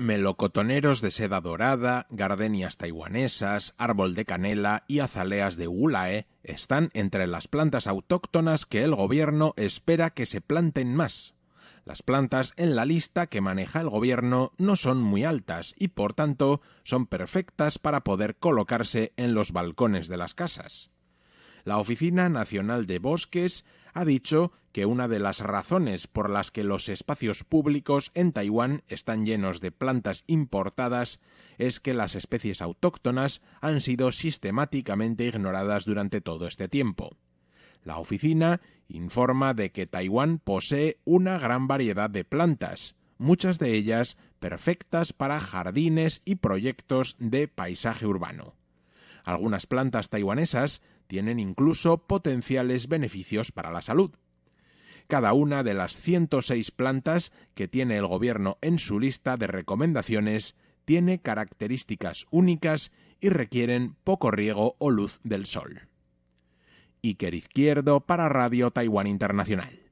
melocotoneros de seda dorada, gardenias taiwanesas, árbol de canela y azaleas de ulae están entre las plantas autóctonas que el gobierno espera que se planten más. Las plantas en la lista que maneja el gobierno no son muy altas y por tanto son perfectas para poder colocarse en los balcones de las casas. La Oficina Nacional de Bosques ha dicho que una de las razones por las que los espacios públicos en Taiwán están llenos de plantas importadas es que las especies autóctonas han sido sistemáticamente ignoradas durante todo este tiempo. La oficina informa de que Taiwán posee una gran variedad de plantas, muchas de ellas perfectas para jardines y proyectos de paisaje urbano. Algunas plantas taiwanesas tienen incluso potenciales beneficios para la salud. Cada una de las 106 plantas que tiene el gobierno en su lista de recomendaciones tiene características únicas y requieren poco riego o luz del sol. Iker Izquierdo para Radio Taiwán Internacional.